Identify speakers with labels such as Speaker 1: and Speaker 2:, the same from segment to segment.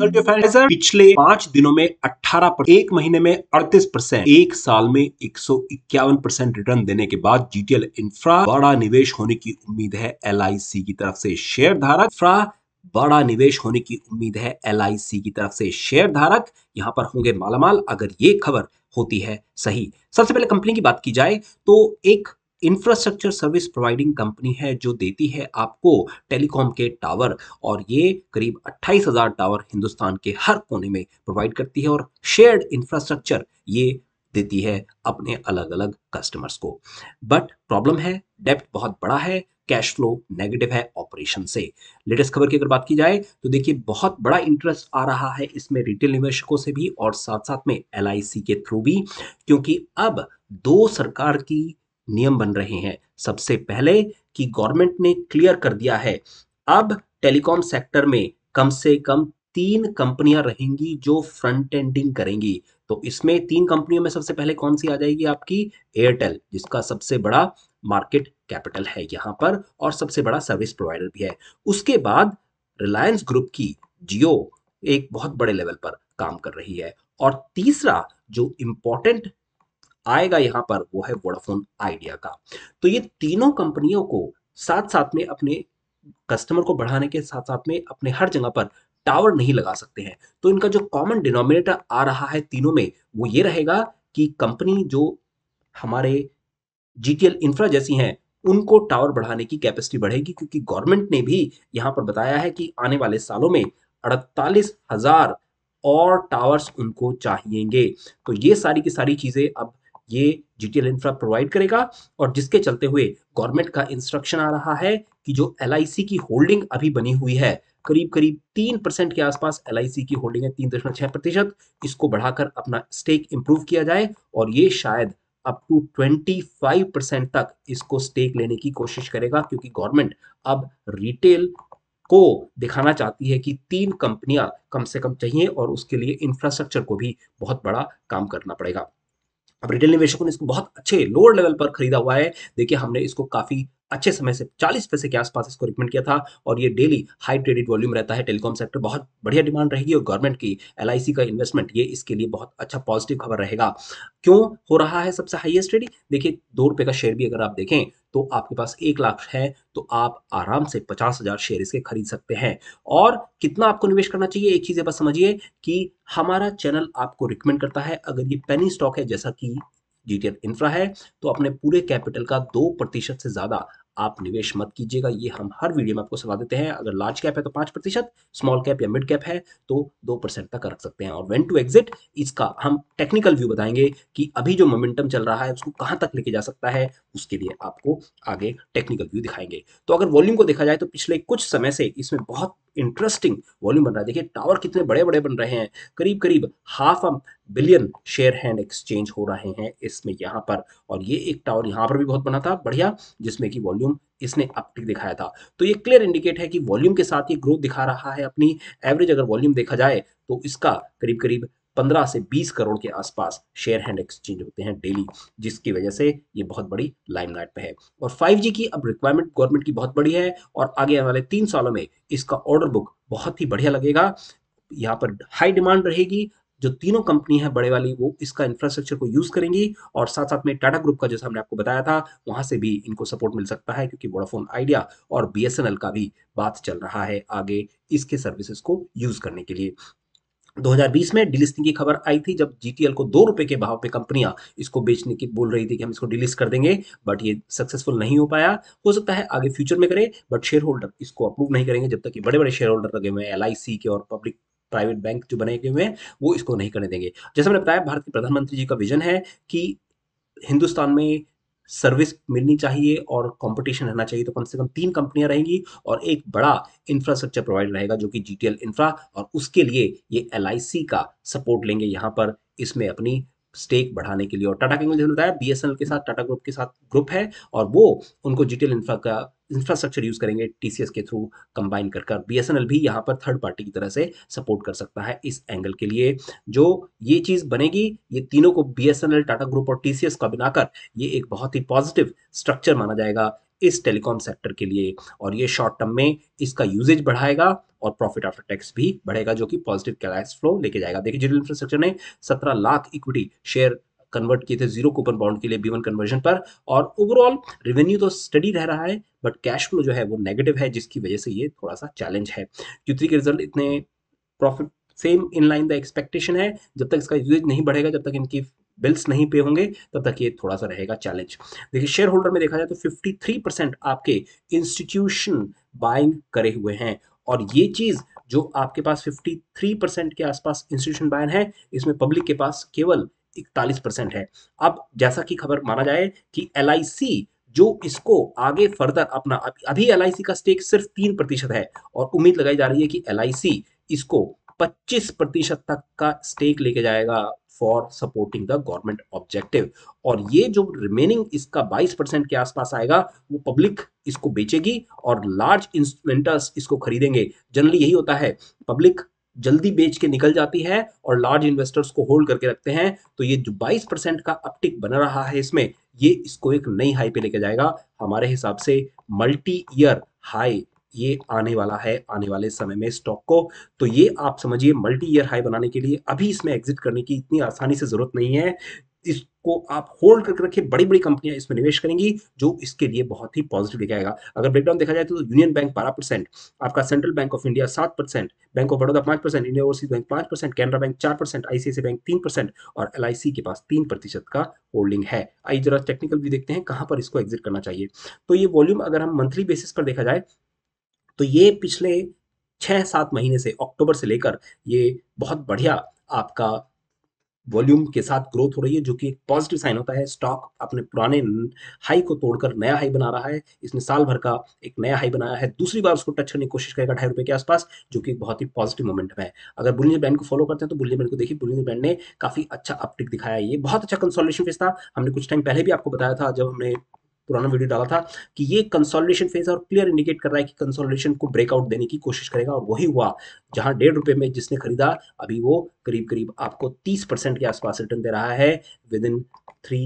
Speaker 1: fertiliser पिछले पांच दिनों में 18 पर, एक महीने में 38 परसेंट एक साल में एक परसेंट रिटर्न देने के बाद जीटीएल इंफ्रा बड़ा निवेश होने की उम्मीद है एल की तरफ से शेयर धारक इंफ्रा बड़ा निवेश होने की उम्मीद है एल की तरफ से शेयर धारक यहाँ पर होंगे मालामाल अगर ये खबर होती है सही सबसे पहले कंपनी की बात की जाए तो एक इंफ्रास्ट्रक्चर सर्विस प्रोवाइडिंग कंपनी है जो देती है आपको टेलीकॉम के टावर और ये करीब 28,000 टावर हिंदुस्तान के हर कोने में प्रोवाइड करती है और शेयर्ड इंफ्रास्ट्रक्चर ये देती है अपने अलग अलग कस्टमर्स को बट प्रॉब्लम है डेप्ट बहुत बड़ा है कैश फ्लो नेगेटिव है ऑपरेशन से लेटेस्ट खबर की अगर बात की जाए तो देखिए बहुत बड़ा इंटरेस्ट आ रहा है इसमें रिटेल निवेशकों से भी और साथ साथ में एल के थ्रू भी क्योंकि अब दो सरकार की नियम बन रहे हैं सबसे पहले कि गवर्नमेंट ने क्लियर कर दिया है अब टेलीकॉम सेक्टर में कम से कम तीन कंपनियां रहेंगी जो फ्रंट एंडिंग करेंगी तो इसमें तीन कंपनियों में सबसे पहले कौन सी आ जाएगी आपकी एयरटेल जिसका सबसे बड़ा मार्केट कैपिटल है यहां पर और सबसे बड़ा सर्विस प्रोवाइडर भी है उसके बाद रिलायंस ग्रुप की जियो एक बहुत बड़े लेवल पर काम कर रही है और तीसरा जो इंपॉर्टेंट आएगा यहाँ पर वो है वोडाफोन आइडिया का तो ये तीनों कंपनियों को साथ साथ में अपने कस्टमर को बढ़ाने के साथ साथ में अपने हर जगह पर टावर नहीं लगा सकते हैं तो इनका जो कॉमन डिनोमिनेटर आ रहा है तीनों में वो ये रहेगा कि कंपनी जो हमारे जी टी इंफ्रा जैसी हैं उनको टावर बढ़ाने की कैपेसिटी बढ़ेगी क्योंकि गवर्नमेंट ने भी यहाँ पर बताया है कि आने वाले सालों में अड़तालीस हजार और टावर्स उनको चाहिएंगे तो ये सारी की सारी चीज़ें अब ये डिजिटल इंफ्रा प्रोवाइड करेगा और जिसके चलते हुए गवर्नमेंट का इंस्ट्रक्शन आ रहा है कि जो एल की होल्डिंग अभी बनी हुई है करीब करीब तीन परसेंट के आसपास एल की होल्डिंग है तीन दशमलव छह प्रतिशत इसको बढ़ाकर अपना स्टेक इंप्रूव किया जाए और ये शायद up to twenty five percent तक इसको स्टेक लेने की कोशिश करेगा क्योंकि गवर्नमेंट अब रिटेल को दिखाना चाहती है कि तीन कंपनियां कम से कम चाहिए और उसके लिए इंफ्रास्ट्रक्चर को भी बहुत बड़ा काम करना पड़ेगा अब रिटेल निवेशकों ने इसको बहुत अच्छे लोअर लेवल पर खरीदा हुआ है देखिए हमने इसको काफ़ी अच्छे समय से चालीस पैसे के आसपास इसको रिकमेंड किया था और ये डेली हाई ट्रेडिड वॉल्यूम रहता है टेलीकॉम सेक्टर बहुत बढ़िया डिमांड रहेगी और गवर्नमेंट की एल का इन्वेस्टमेंट ये इसके लिए बहुत अच्छा पॉजिटिव खबर रहेगा क्यों हो रहा है सबसे हाइएस्ट ट्रेडिंग देखिए दो रुपये का शेयर भी अगर आप देखें तो आपके पास एक लाख है तो आप आराम से पचास हजार शेयर इसके खरीद सकते हैं और कितना आपको निवेश करना चाहिए एक चीज़ बस समझिए कि हमारा चैनल आपको रिकमेंड करता है अगर ये पेनी स्टॉक है जैसा कि जी इंफ्रा है तो अपने पूरे कैपिटल का दो प्रतिशत से ज़्यादा आप निवेश मत कीजिएगा ये हम हर वीडियो में आपको सलाह देते हैं अगर लार्ज कैप है तो पांच प्रतिशत स्मॉल कैप या मिड कैप है तो दो परसेंट तक रख सकते हैं और वेन टू एग्जिट इसका हम टेक्निकल व्यू बताएंगे कि अभी जो मोमेंटम चल रहा है उसको कहां तक लेके जा सकता है उसके लिए आपको आगे टेक्निकल व्यू दिखाएंगे तो अगर वॉल्यूम को देखा जाए तो पिछले कुछ समय से इसमें बहुत इंटरेस्टिंग वॉल्यूम बन रहा है देखिए टावर कितने बड़े बड़े बन रहे हैं करीब करीब half billion share hand exchange हो रहे हैं इसमें यहाँ पर और ये एक टावर यहाँ पर भी बहुत बना था बढ़िया जिसमें कि वॉल्यूम इसने अपटिक दिखाया था तो ये क्लियर इंडिकेट है कि वॉल्यूम के साथ ये ग्रोथ दिखा रहा है अपनी एवरेज अगर वॉल्यूम देखा जाए तो इसका करीब करीब 15 से 20 करोड़ के आसपास शेयर हैंड एक्सचेंज होते हैं डेली जिसकी वजह से ये बहुत बड़ी लाइमलाइट पे है और 5G की अब रिक्वायरमेंट गवर्नमेंट की बहुत बड़ी है और आगे आने वाले तीन सालों में इसका ऑर्डर बुक बहुत ही बढ़िया लगेगा यहाँ पर हाई डिमांड रहेगी जो तीनों कंपनी है बड़े वाली वो इसका इंफ्रास्ट्रक्चर को यूज करेंगी और साथ साथ में टाटा ग्रुप का जैसा हमने आपको बताया था वहां से भी इनको सपोर्ट मिल सकता है क्योंकि वोडाफोन आइडिया और बी का भी बात चल रहा है आगे इसके सर्विसेस को यूज करने के लिए 2020 में डिलिस्टिंग की खबर आई थी जब जीटीएल को दो रुपए के भाव पे कंपनियां इसको बेचने की बोल रही थी कि हम इसको डिलिस्ट कर देंगे बट ये सक्सेसफुल नहीं हो पाया हो सकता है आगे फ्यूचर में करें बट शेयर होल्डर इसको अप्रूव नहीं करेंगे जब तक कि बड़े बड़े शेयर होल्डर लगे हुए हैं एल के और पब्लिक प्राइवेट बैंक जो बने हुए हैं वो इसको नहीं करने देंगे जैसे मैंने बताया भारत के प्रधानमंत्री जी का विजन है कि हिंदुस्तान में सर्विस मिलनी चाहिए और कंपटीशन रहना चाहिए तो कम से कम तीन कंपनियां रहेंगी और एक बड़ा इंफ्रास्ट्रक्चर प्रोवाइड रहेगा जो कि जी इंफ्रा और उसके लिए ये एल का सपोर्ट लेंगे यहाँ पर इसमें अपनी स्टेक बढ़ाने के लिए और टाटा केंगल जैसे बताया बीएसएनएल के साथ टाटा ग्रुप के साथ ग्रुप है और वो उनको जीटीएल इंफ्रा का इंफ्रास्ट्रक्चर यूज़ करेंगे टीसीएस के थ्रू कंबाइन कर कर बीएसएनएल भी यहाँ पर थर्ड पार्टी की तरह से सपोर्ट कर सकता है इस एंगल के लिए जो ये चीज़ बनेगी ये तीनों को बीएसएनएल टाटा ग्रुप और टीसीएस का बनाकर ये एक बहुत ही पॉजिटिव स्ट्रक्चर माना जाएगा इस टेलीकॉम सेक्टर के लिए और ये शॉर्ट टर्म में इसका यूजेज बढ़ाएगा और प्रॉफिट आफ्टर टैक्स भी बढ़ेगा जो कि पॉजिटिव कैश फ्लो लेके जाएगा देखिए जनरल इंफ्रास्ट्रक्चर ने 17 लाख इक्विटी शेयर कन्वर्ट किए थे जीरो कूपन बाउंड के लिए बी कन्वर्जन पर और ओवरऑल रेवेन्यू तो स्टडी रह रहा है बट कैश फ्लो जो है वो नेगेटिव है जिसकी वजह से ये थोड़ा सा चैलेंज है क्यूत्री के रिजल्ट इतने profit same in line the expectation है जब तक इसका यूज नहीं बढ़ेगा जब तक इनकी बिल्स नहीं पे होंगे तब तक ये थोड़ा सा रहेगा चैलेंज देखिए शेयर होल्डर में देखा जाए तो 53 परसेंट आपके इंस्टीट्यूशन बाइंग करे हुए हैं और ये चीज जो आपके पास 53 परसेंट के आसपास इंस्टीट्यूशन बायन है इसमें पब्लिक के पास केवल इकतालीस परसेंट है अब जैसा कि खबर माना जाए कि एल जो इसको आगे फर्दर अपना अभी एल का स्टेक सिर्फ तीन प्रतिशत है और उम्मीद लगाई जा रही है कि एल इसको 25 प्रतिशत तक का स्टेक लेके जाएगा for supporting the government objective और ये जो रिमेनिंग इसका 22 परसेंट के आसपास आएगा वो पब्लिक इसको बेचेगी और लार्ज इंस्ट्रूमेंटर्स इसको खरीदेंगे जनरली यही होता है पब्लिक जल्दी बेच के निकल जाती है और लार्ज इन्वेस्टर्स को होल्ड करके रखते हैं तो ये जो 22 परसेंट का अपटिक बना रहा है इसमें ये इसको एक नई हाई पे लेके जाएगा हमारे हिसाब से मल्टी ईयर हाई ये आने वाला है आने वाले समय में स्टॉक को तो ये आप समझिए मल्टी ईयर हाई बनाने के लिए अभी इसमें एग्जिट करने की इतनी आसानी से ज़रूरत नहीं है इसको आप होल्ड करके रखिए बड़ी बड़ी कंपनियां इसमें निवेश करेंगी जो इसके लिए बहुत ही पॉजिटिव लेके आएगा अगर ब्रेकडाउन देखा जाए तो यूनियन बैंक बारह परसेंट आपका सेंट्रल बैंक ऑफ इंडिया सात परसेंट बैंक ऑफ बड़ौदा पांच परसेंट इंडिया ओवरसीज बैंक पांच परसेंट कैनरा बैंक चार परसेंट आईसीआई बैंक तीन परसेंट और एल के पास तीन प्रतिशत का होल्डिंग है आई जरा टेक्निकल भी देखते हैं कहां पर इसको एग्जिट करना चाहिए तो ये वॉल्यूम अगर हम मंथली बेसिस पर देखा जाए तो ये पिछले छह सात महीने से अक्टूबर से लेकर ये बहुत बढ़िया आपका वॉल्यूम के साथ ग्रोथ हो रही है जो कि एक पॉजिटिव साइन होता है स्टॉक अपने पुराने हाई को तोड़कर नया हाई बना रहा है इसने साल भर का एक नया हाई बनाया है दूसरी बार उसको टच करने की कोशिश करेगा ढाई रुपए के आसपास जो कि बहुत ही पॉजिटिव मोमेंटम है अगर बुलिंजर बैंड को फॉलो करते हैं तो बुलिंजर बैंड को देखिए बुलिंजर बैंड ने काफी अच्छा अपटिक दिखाया ये बहुत अच्छा कंसोलेशन फेस था हमने कुछ टाइम पहले भी आपको बताया था जब हमने पुराना वीडियो डाला था कि ये कंसोलिडेशन फेज और क्लियर इंडिकेट कर रहा है कि कंसोलिडेशन को ब्रेकआउट देने की कोशिश करेगा और वही हुआ जहां डेढ़ रुपए में जिसने खरीदा अभी वो करीब करीब आपको तीस परसेंट के आसपास रिटर्न दे रहा है within three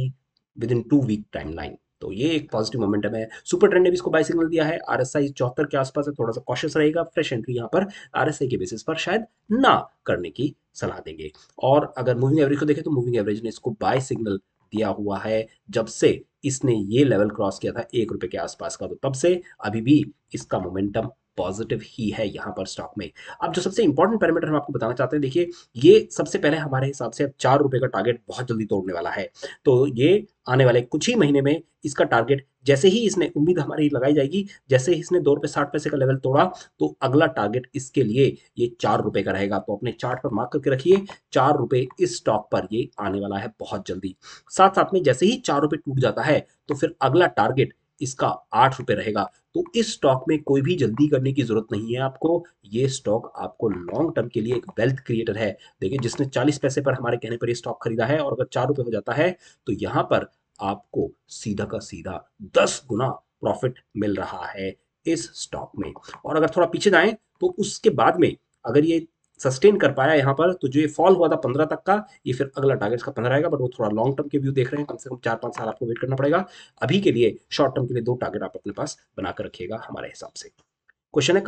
Speaker 1: within two week timeline तो ये एक पॉजिटिव मोमेंटम है सुपर ट्रेंड ने भी इसको बाई सिग्नल दिया है आर एस आई चौहत्तर के आसपास है थोड़ा सा कॉशियस रहेगा फ्रेश एंट्री यहाँ पर आर एस आई के बेसिस पर शायद ना करने की सलाह देंगे और अगर मूविंग एवरेज को देखें तो मूविंग एवरेज ने इसको बाय सिग्नल दिया हुआ है जब से इसने ये लेवल क्रॉस किया था एक रुपए के आसपास का तो तब से अभी भी इसका मोमेंटम पॉजिटिव ही है यहाँ पर स्टॉक में अब जो सबसे इंपॉर्टेंट पैरामीटर हम आपको बताना चाहते हैं देखिए ये सबसे पहले हमारे हिसाब से अब चार रुपए का टारगेट बहुत जल्दी तोड़ने वाला है तो ये आने वाले कुछ ही महीने में इसका टारगेट जैसे ही इसने उम्मीद हमारी लगाई जाएगी जैसे ही इसने दो रुपए साठ पैसे का लेवल तोड़ा तो अगला टारगेट इसके लिए ये चार रुपए का रहेगा तो अपने चार्ट पर मार्क करके रखिए चार रुपए इस स्टॉक पर ये आने वाला है बहुत जल्दी साथ साथ में जैसे ही चार रुपए टूट जाता है तो फिर अगला टारगेट इसका आठ रुपये रहेगा तो इस स्टॉक में कोई भी जल्दी करने की ज़रूरत नहीं है आपको ये स्टॉक आपको लॉन्ग टर्म के लिए एक वेल्थ क्रिएटर है देखिए जिसने चालीस पैसे पर हमारे कहने पर ये स्टॉक खरीदा है और अगर चार रुपये हो जाता है तो यहाँ पर आपको सीधा का सीधा दस गुना प्रॉफिट मिल रहा है इस स्टॉक में और अगर थोड़ा पीछे जाएं तो उसके बाद में अगर ये सस्टेन कर पाया यहाँ पर तो जो ये फॉल हुआ था पंद्रह तक का ये फिर अगला टारगेट का पंद्रह आएगा बट वो थोड़ा लॉन्ग टर्म के व्यू देख रहे हैं कम से कम चार पांच साल आपको वेट करना पड़ेगा अभी के लिए शॉर्ट टर्म के लिए दो टारगेट आप अपने पास बनाकर रखिएगा हमारे हिसाब से क्वेश्चन है